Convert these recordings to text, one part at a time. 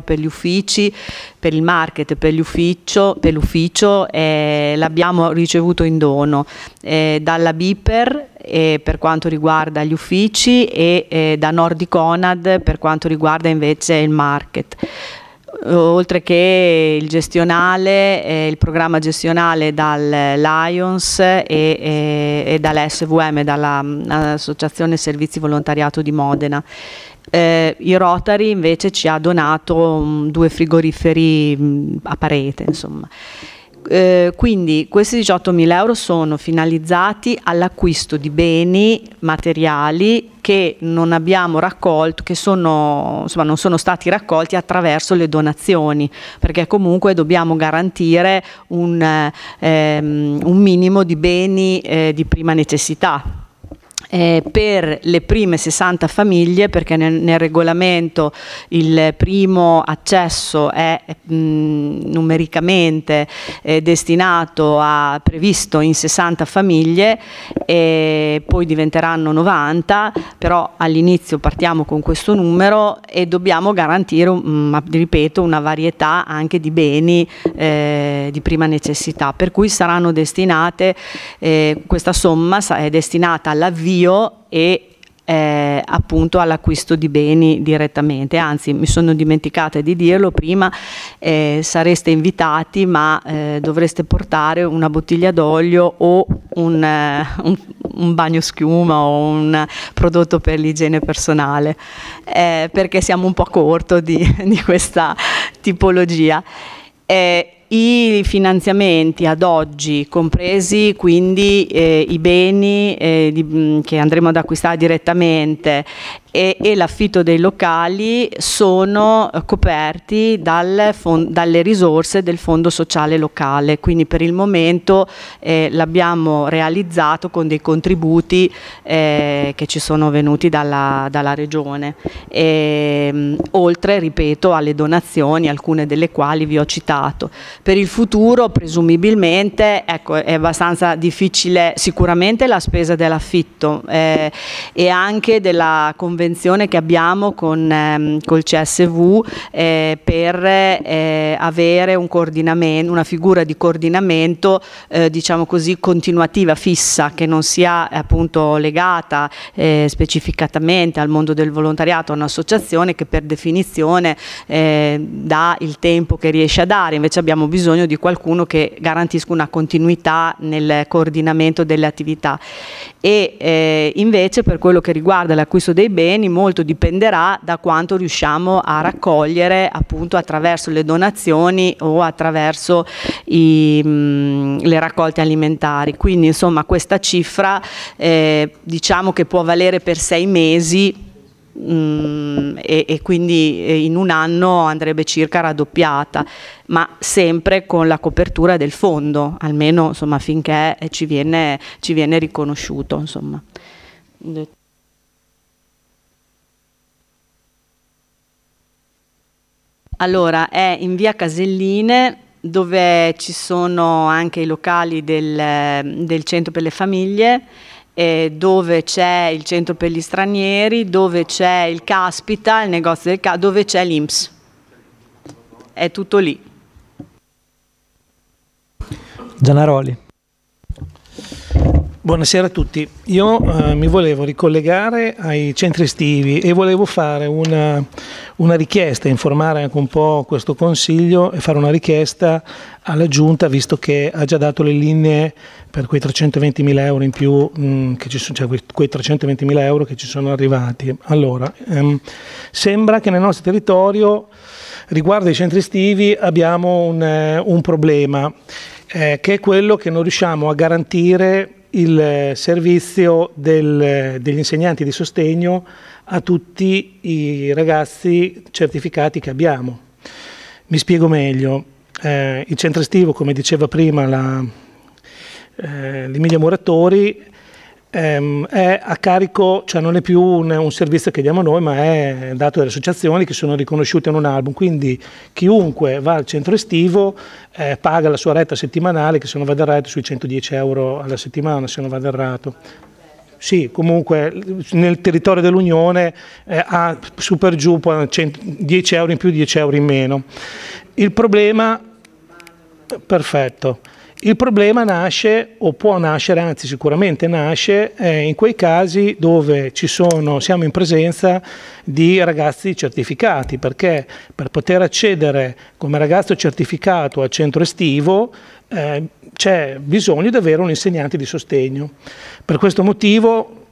per gli uffici, per il market, per l'ufficio, per l'ufficio eh, l'abbiamo ricevuto in dono eh, dalla Biper eh, per quanto riguarda gli uffici e eh, da Nordiconad per quanto riguarda invece il market oltre che il gestionale, eh, il programma gestionale dal Lions e, eh, e, e dall'SVM, dall'Associazione mm, Servizi Volontariato di Modena. Eh, il Rotary invece ci ha donato um, due frigoriferi mh, mm, a parete, insomma. Eh, quindi questi 18.000 euro sono finalizzati all'acquisto di beni materiali che non abbiamo raccolto, che sono, insomma, non sono stati raccolti attraverso le donazioni, perché comunque dobbiamo garantire un, eh, ehm, un minimo di beni eh, di prima necessità, eh, per le prime 60 famiglie, perché nel, nel regolamento il primo accesso è mh, mm, numericamente eh, destinato a previsto in 60 famiglie, e poi diventeranno 90, però all'inizio partiamo con questo numero e dobbiamo garantire, mh, mm, ripeto, una varietà anche di beni eh, di prima necessità, per cui saranno destinate, eh, questa somma è destinata all'avvio all'avvio e eh, appunto all'acquisto di beni direttamente. Anzi, mi sono dimenticata di dirlo prima, eh, sareste invitati ma eh, dovreste portare una bottiglia d'olio o un, eh, un, un, bagno schiuma o un prodotto per l'igiene personale, eh, perché siamo un po' corto di, di questa tipologia. Eh, i finanziamenti ad oggi, compresi quindi eh, i beni eh, di, che andremo ad acquistare direttamente e, e l'affitto dei locali sono eh, coperti dal dalle risorse del Fondo Sociale Locale, quindi per il momento eh, l'abbiamo realizzato con dei contributi eh, che ci sono venuti dalla, dalla Regione, e, ehm, oltre, ripeto, alle donazioni, alcune delle quali vi ho citato. Per il futuro, presumibilmente, ecco, è abbastanza difficile sicuramente la spesa dell'affitto eh, e anche della convenzione convenzione che abbiamo con ehm, col CSV eh, per eh, avere un una figura di coordinamento eh, diciamo così continuativa, fissa, che non sia appunto legata eh, specificatamente al mondo del volontariato, a un'associazione che per definizione eh, dà il tempo che riesce a dare, invece abbiamo bisogno di qualcuno che garantisca una continuità nel coordinamento delle attività. E eh, invece per quello che riguarda l'acquisto dei beni, beni molto dipenderà da quanto riusciamo a raccogliere appunto attraverso le donazioni o attraverso i, mh, le raccolte alimentari. Quindi insomma questa cifra eh, diciamo che può valere per sei mesi e, e, quindi eh, in un anno andrebbe circa raddoppiata, ma sempre con la copertura del fondo, almeno insomma, finché ci viene, ci viene riconosciuto. Insomma. Allora, è in via Caselline dove ci sono anche i locali del, del centro per le famiglie, eh, dove c'è il centro per gli stranieri, dove c'è il Caspita, il negozio del Caspita, dove c'è l'Inps. È tutto lì. Gianaroli. Buonasera a tutti, io eh, mi volevo ricollegare ai centri estivi e volevo fare una, una, richiesta, informare anche un po' questo Consiglio e fare una richiesta alla Giunta, visto che ha già dato le linee per quei 320 mila euro in più, mh, mm, che ci sono, cioè quei, 320 mila euro che ci sono arrivati. Allora, ehm, sembra che nel nostro territorio, riguardo ai centri estivi, abbiamo un, eh, un problema, eh, che è quello che non riusciamo a garantire il servizio del, degli insegnanti di sostegno a tutti i ragazzi certificati che abbiamo. Mi spiego meglio, eh, il centro estivo, come diceva prima la, eh, Muratori, Ehm, è a carico, cioè non è più un, un, servizio che diamo noi, ma è dato dalle associazioni che sono riconosciute in un album. Quindi chiunque va al centro estivo eh, paga la sua retta settimanale, che se non vado errato sui 110 euro alla settimana, se non vado errato sì, comunque nel territorio dell'Unione eh, ha super giù 10 euro in più, 10 euro in meno. Il problema, perfetto, il problema nasce o può nascere, anzi sicuramente nasce, eh, in quei casi dove sono, siamo in presenza di ragazzi certificati, perché per poter accedere come ragazzo certificato al centro estivo eh, c'è bisogno di avere un insegnante di sostegno. Per questo motivo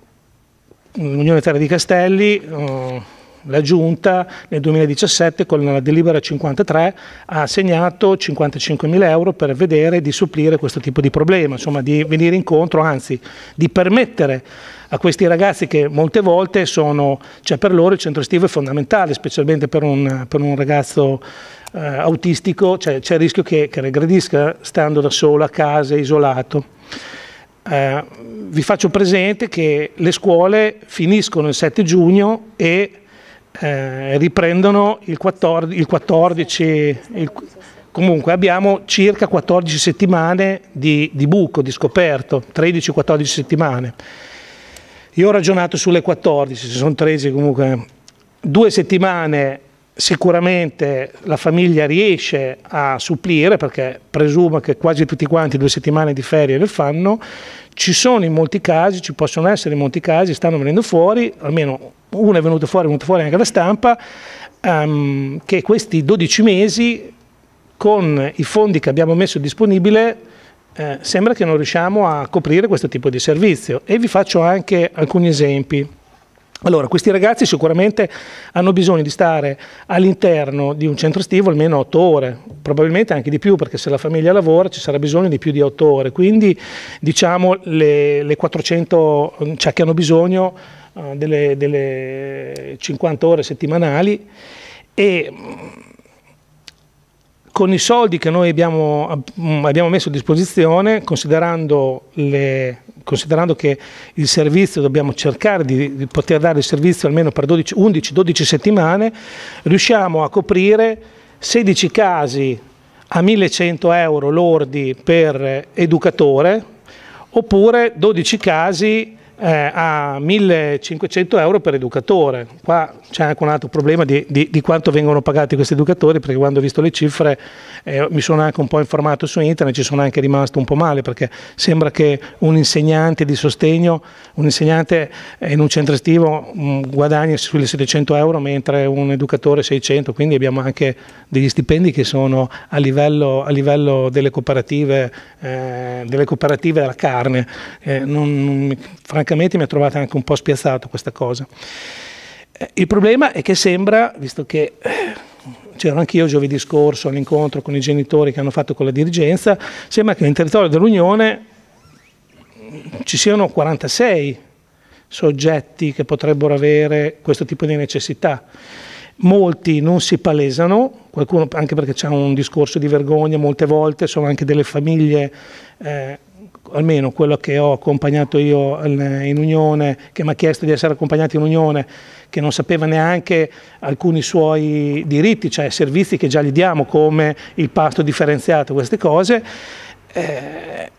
l'Unione Terra di Castelli... Eh, la Giunta nel 2017 con la delibera 53 ha assegnato 55.000 euro per vedere di supplire questo tipo di problema, insomma di venire incontro, anzi di permettere a questi ragazzi che molte volte sono, cioè per loro il centro estivo è fondamentale, specialmente per un, per un ragazzo eh, autistico, cioè c'è il rischio che, che regredisca stando da solo a casa, isolato. Eh, vi faccio presente che le scuole finiscono il 7 giugno e eh, riprendono il 14, il 14 il, comunque abbiamo circa 14 settimane di, di buco, di scoperto, 13-14 settimane. Io ho ragionato sulle 14, se sono 13 comunque, eh. due settimane sicuramente la famiglia riesce a supplire perché presumo che quasi tutti quanti due settimane di ferie le fanno, ci sono in molti casi, ci possono essere in molti casi, stanno venendo fuori, almeno uno è venuto fuori, è venuto fuori anche la stampa, um, che questi 12 mesi con i fondi che abbiamo messo disponibile eh, sembra che non riusciamo a coprire questo tipo di servizio e vi faccio anche alcuni esempi. Allora, questi ragazzi sicuramente hanno bisogno di stare all'interno di un centro estivo almeno 8 ore, probabilmente anche di più perché se la famiglia lavora ci sarà bisogno di più di 8 ore, quindi diciamo le, le 400, cioè che hanno bisogno uh, delle, delle 50 ore settimanali e mm, con i soldi che noi abbiamo, mm, abbiamo, messo a disposizione, considerando le, considerando che il servizio, dobbiamo cercare di, di poter dare il servizio almeno per 11-12 settimane, riusciamo a coprire 16 casi a 1100 euro lordi per educatore, oppure 12 casi eh, a 1500 euro per educatore. Qua c'è anche un altro problema di, di, di, quanto vengono pagati questi educatori, perché quando ho visto le cifre eh, mi sono anche un po' informato su internet, ci sono anche rimasto un po' male, perché sembra che un insegnante di sostegno, un insegnante eh, in un centro estivo mm, guadagni sulle 700 euro, mentre un educatore 600, quindi abbiamo anche degli stipendi che sono a livello, a livello delle, cooperative, eh, delle cooperative della carne. Eh, non, francamente francamente mi ha trovato anche un po' spiazzato questa cosa. Eh, il problema è che sembra, visto che eh, c'ero anch'io giovedì scorso all'incontro con i genitori che hanno fatto con la dirigenza, sembra che nel territorio dell'Unione ci siano 46 soggetti che potrebbero avere questo tipo di necessità. Molti non si palesano, qualcuno anche perché c'è un discorso di vergogna, molte volte sono anche delle famiglie eh, almeno quello che ho accompagnato io in Unione, che mi ha chiesto di essere accompagnato in Unione, che non sapeva neanche alcuni suoi diritti, cioè servizi che già gli diamo come il pasto differenziato, queste cose. Eh,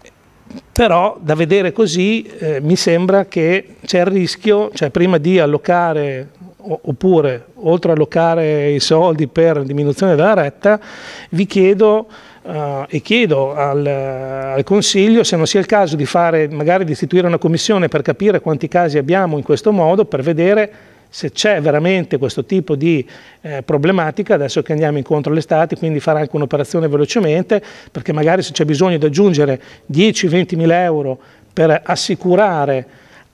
però da vedere così eh, mi sembra che c'è il rischio, cioè prima di allocare oppure oltre a allocare i soldi per diminuzione della retta, vi chiedo Uh, e chiedo al, al, Consiglio se non sia il caso di fare, magari di istituire una commissione per capire quanti casi abbiamo in questo modo, per vedere se c'è veramente questo tipo di eh, problematica, adesso che andiamo incontro all'estate, quindi fare anche un'operazione velocemente, perché magari se c'è bisogno di aggiungere 10-20 mila euro per assicurare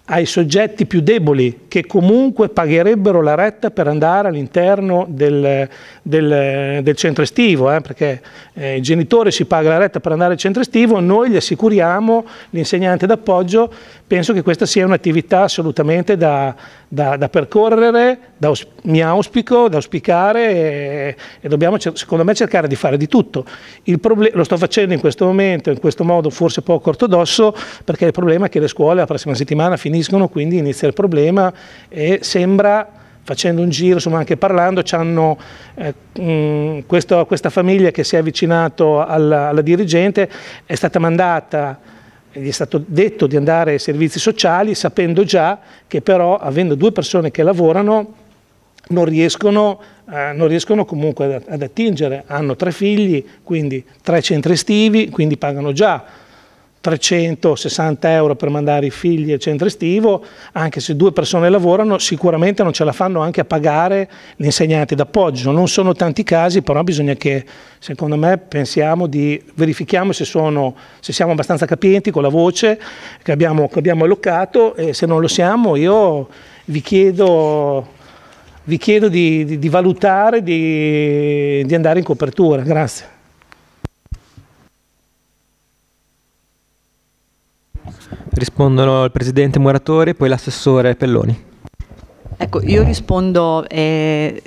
ai soggetti più deboli che comunque pagherebbero la retta per andare all'interno del, del, del, centro estivo, eh, perché eh, il genitore si paga la retta per andare al centro estivo, noi gli assicuriamo l'insegnante d'appoggio, penso che questa sia un'attività assolutamente da, da, da percorrere, da, mi auspico, da auspicare e, e, dobbiamo secondo me cercare di fare di tutto. lo sto facendo in questo momento, in questo modo forse poco ortodosso, perché il problema è che le scuole la prossima settimana finiscono, quindi inizia il problema e sembra facendo un giro, insomma anche parlando, hanno eh, questa famiglia che si è avvicinato alla, alla dirigente, è stata mandata gli è stato detto di andare ai servizi sociali sapendo già che però avendo due persone che lavorano non riescono, eh, non riescono comunque ad, ad attingere, hanno tre figli, quindi tre centri estivi, quindi pagano già 360 euro per mandare i figli al centro estivo, anche se due persone lavorano, sicuramente non ce la fanno anche a pagare gli insegnanti d'appoggio. Non sono tanti casi, però bisogna che, secondo me, pensiamo di verifichiamo se, sono, se siamo abbastanza capienti con la voce che abbiamo, che abbiamo allocato e se non lo siamo io vi chiedo vi chiedo di, di, di valutare di, di andare in copertura. Grazie. Rispondono il presidente Moratore e poi l'assessore Pelloni. Ecco, io rispondo eh,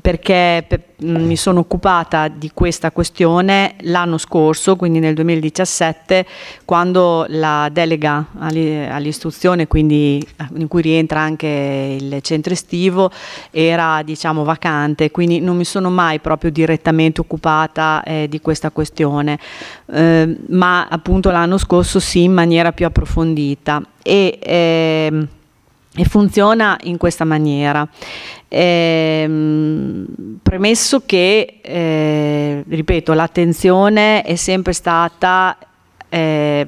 perché per, mm, mi sono occupata di questa questione l'anno scorso, quindi nel 2017, quando la delega all'istruzione, quindi eh, in cui rientra anche il centro estivo, era diciamo vacante, quindi non mi sono mai proprio direttamente occupata eh, di questa questione, eh, ma appunto l'anno scorso sì in maniera più approfondita. E, eh, e funziona in questa maniera. Eh, premesso che, eh, ripeto, l'attenzione è sempre stata eh,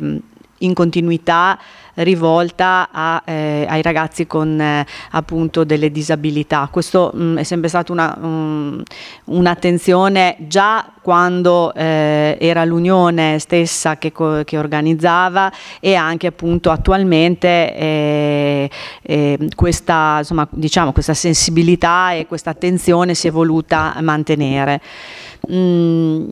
in continuità rivolta a, eh, ai ragazzi con eh, appunto delle disabilità. Questo mh, mm, è sempre stata mm, un'attenzione già quando eh, era l'Unione stessa che, che, organizzava e anche appunto attualmente eh, eh, questa, insomma, diciamo, questa sensibilità e questa attenzione si è voluta mantenere. Mm,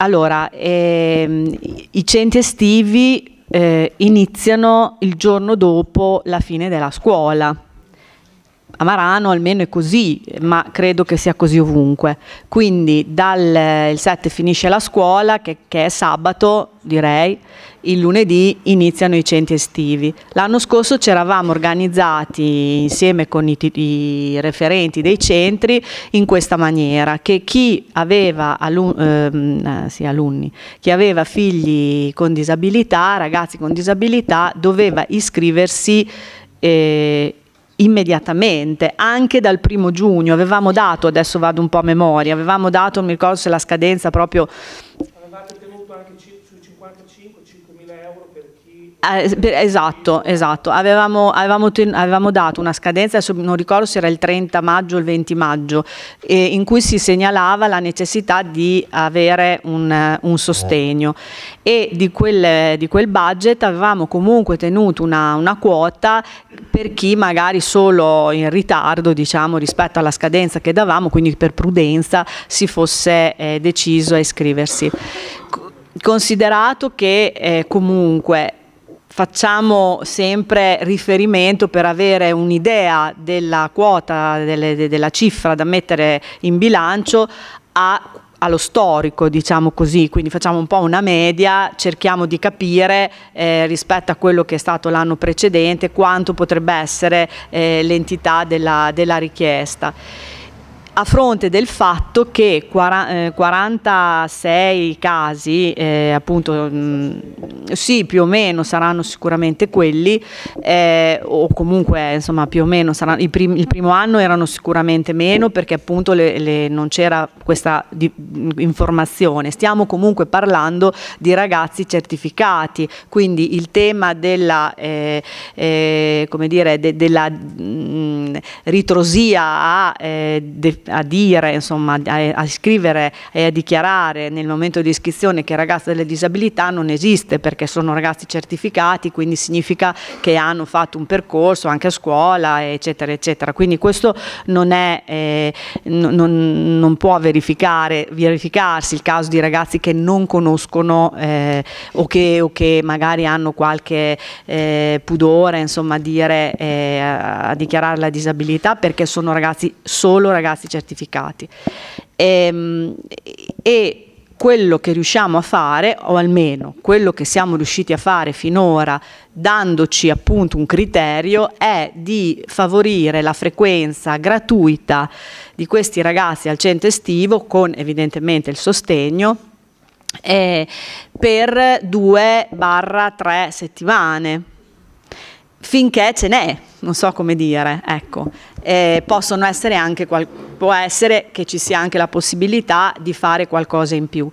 allora, ehm, i centri estivi eh, iniziano il giorno dopo la fine della scuola. A Marano almeno è così, ma credo che sia così ovunque. Quindi dal 7 eh, finisce la scuola, che, che è sabato direi, il lunedì iniziano i centri estivi. L'anno scorso ci eravamo organizzati insieme con i, i, referenti dei centri in questa maniera, che chi aveva, alun ehm, eh, sì, alunni, chi aveva figli con disabilità, ragazzi con disabilità, doveva iscriversi eh, immediatamente, anche dal primo giugno. Avevamo dato, adesso vado un po' a memoria, avevamo dato, non mi ricordo se la scadenza proprio Ah, esatto, esatto. Avevamo, avevamo, avevamo, dato una scadenza, non ricordo se era il 30 maggio o il 20 maggio, eh, in cui si segnalava la necessità di avere un, un sostegno e di quel, di quel, budget avevamo comunque tenuto una, una, quota per chi magari solo in ritardo diciamo, rispetto alla scadenza che davamo, quindi per prudenza si fosse eh, deciso a iscriversi considerato che eh, comunque facciamo sempre riferimento per avere un'idea della quota, delle, de, della cifra da mettere in bilancio a, allo storico, diciamo così, quindi facciamo un po' una media, cerchiamo di capire eh, rispetto a quello che è stato l'anno precedente quanto potrebbe essere eh, l'entità della, della richiesta a fronte del fatto che 46 eh, casi, eh, appunto, mm, sì, più o meno saranno sicuramente quelli, eh, o comunque insomma più o meno saranno, il, prim il, primo anno erano sicuramente meno perché appunto le, le, non c'era questa mm, informazione. Stiamo comunque parlando di ragazzi certificati, quindi il tema della, eh, eh come dire, de della mh, mm, ritrosia a eh, definire a dire, insomma, a, a scrivere e a dichiarare nel momento di iscrizione che ragazze delle disabilità non esiste perché sono ragazzi certificati, quindi significa che hanno fatto un percorso anche a scuola, eccetera, eccetera. Quindi questo non, è, eh, non, non può verificarsi il caso di ragazzi che non conoscono eh, o, che, o, che, magari hanno qualche eh, pudore insomma, a, dire, eh, a dichiarare la disabilità perché sono ragazzi solo ragazzi certificati certificati. E, ehm, e, quello che riusciamo a fare, o almeno quello che siamo riusciti a fare finora, dandoci appunto un criterio, è di favorire la frequenza gratuita di questi ragazzi al centro estivo con evidentemente il sostegno eh, per 2-3 settimane finché ce n'è, non so come dire, ecco eh, possono essere anche, può essere che ci sia anche la possibilità di fare qualcosa in più.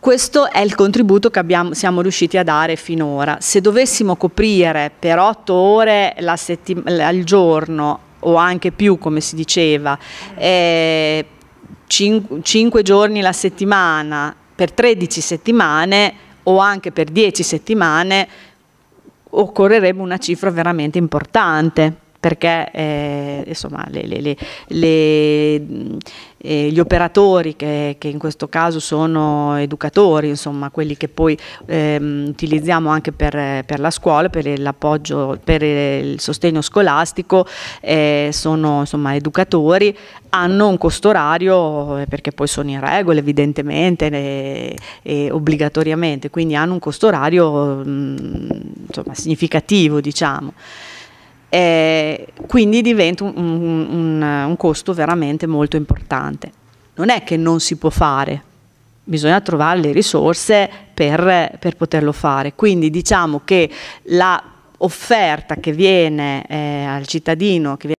Questo è il contributo che abbiamo, siamo riusciti a dare finora. Se dovessimo coprire per otto ore al giorno o anche più, come si diceva, eh, cin cinque giorni la settimana per 13 settimane o anche per 10 settimane, occorrerebbe una cifra veramente importante perché eh, insomma, le, le, le, eh, gli operatori che, che, in questo caso sono educatori, insomma, quelli che poi ehm, utilizziamo anche per, per, la scuola, per l'appoggio, per il sostegno scolastico, eh, sono insomma, educatori, hanno un costo orario eh, perché poi sono in regola evidentemente e, eh, e obbligatoriamente, quindi hanno un costo orario mh, mm, insomma, significativo diciamo eh, quindi diventa un, un, un, un costo veramente molto importante. Non è che non si può fare, bisogna trovare le risorse per, per, poterlo fare. Quindi diciamo che l'offerta che viene eh, al cittadino, che viene